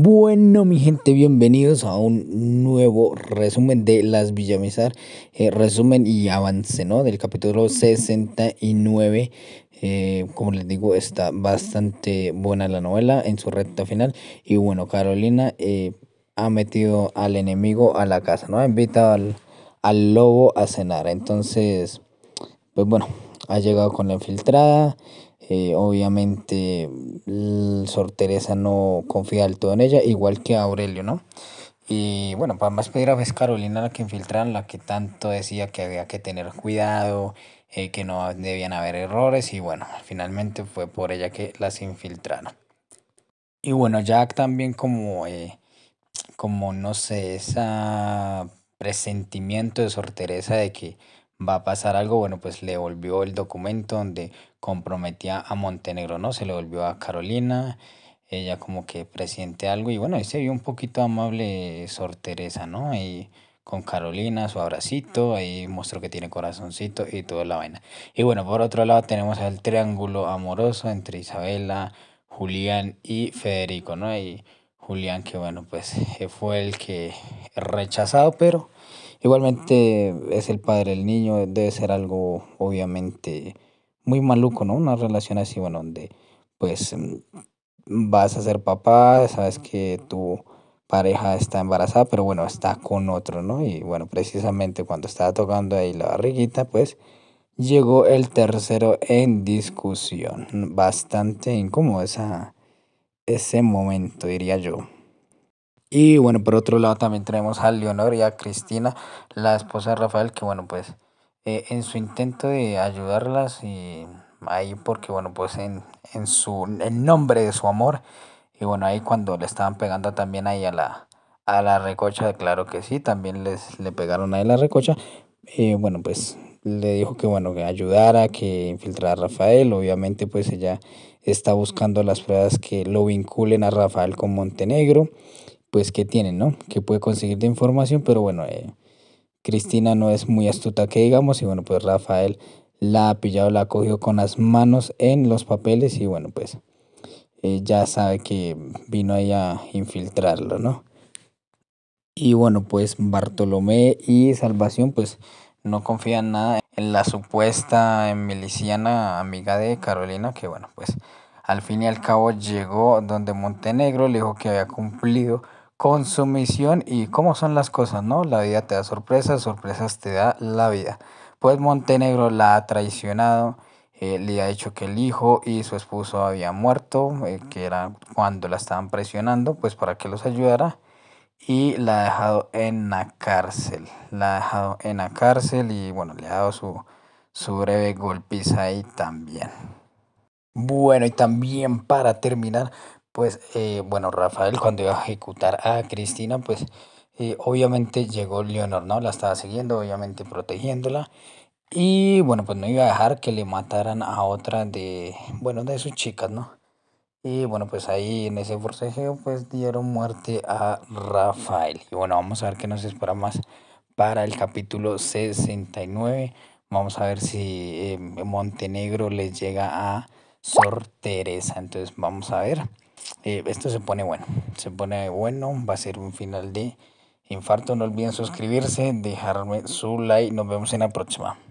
Bueno, mi gente, bienvenidos a un nuevo resumen de Las Villamizar. Eh, resumen y avance, ¿no? Del capítulo 69. Eh, como les digo, está bastante buena la novela en su recta final. Y bueno, Carolina eh, ha metido al enemigo a la casa, ¿no? Ha invitado al, al lobo a cenar. Entonces, pues bueno, ha llegado con la infiltrada. Eh, obviamente Teresa no confía del todo en ella, igual que Aurelio, ¿no? Y bueno, para más pedir a es Carolina la que infiltraron, la que tanto decía que había que tener cuidado, eh, que no debían haber errores, y bueno, finalmente fue por ella que las infiltraron. Y bueno, ya también como, eh, como no sé, ese presentimiento de Teresa de que va a pasar algo, bueno, pues le volvió el documento donde comprometía a Montenegro, ¿no? Se le volvió a Carolina, ella como que presiente algo y bueno, ahí se vio un poquito amable Sor Teresa, ¿no? Y con Carolina, su abracito, ahí mostró que tiene corazoncito y toda la vaina. Y bueno, por otro lado tenemos el triángulo amoroso entre Isabela, Julián y Federico, ¿no? Y Julián que bueno, pues fue el que rechazado, pero Igualmente es el padre del niño, debe ser algo obviamente muy maluco, ¿no? Una relación así, bueno, donde pues mm, vas a ser papá, sabes que tu pareja está embarazada, pero bueno, está con otro, ¿no? Y bueno, precisamente cuando estaba tocando ahí la barriguita, pues llegó el tercero en discusión. Bastante incómodo esa, ese momento, diría yo. Y bueno, por otro lado también tenemos a Leonor y a Cristina, la esposa de Rafael, que bueno, pues eh, en su intento de ayudarlas y ahí porque bueno, pues en, en su nombre de su amor, y bueno, ahí cuando le estaban pegando también ahí a la, a la recocha, claro que sí, también les le pegaron ahí la recocha, y bueno, pues le dijo que bueno, que ayudara, que infiltrara a Rafael, obviamente pues ella está buscando las pruebas que lo vinculen a Rafael con Montenegro pues que tienen, ¿no? Que puede conseguir de información, pero bueno, eh, Cristina no es muy astuta que digamos y bueno, pues Rafael la ha pillado, la ha cogido con las manos en los papeles y bueno, pues eh, ya sabe que vino ahí a infiltrarlo, ¿no? Y bueno, pues Bartolomé y Salvación pues no confían nada en la supuesta miliciana amiga de Carolina, que bueno, pues al fin y al cabo llegó donde Montenegro, le dijo que había cumplido con su misión y cómo son las cosas, ¿no? La vida te da sorpresas, sorpresas te da la vida. Pues Montenegro la ha traicionado, eh, le ha dicho que el hijo y su esposo habían muerto, eh, que era cuando la estaban presionando, pues para que los ayudara, y la ha dejado en la cárcel, la ha dejado en la cárcel y bueno, le ha dado su, su breve golpiza ahí también. Bueno, y también para terminar, pues eh, bueno, Rafael cuando iba a ejecutar a Cristina, pues eh, obviamente llegó Leonor, ¿no? La estaba siguiendo, obviamente protegiéndola. Y bueno, pues no iba a dejar que le mataran a otra de, bueno, de sus chicas, ¿no? Y bueno, pues ahí en ese forcejeo pues dieron muerte a Rafael. Y bueno, vamos a ver qué nos espera más para el capítulo 69. Vamos a ver si eh, Montenegro les llega a Sor Teresa. Entonces vamos a ver. Eh, esto se pone bueno, se pone bueno, va a ser un final de infarto. No olviden suscribirse, dejarme su like. Nos vemos en la próxima.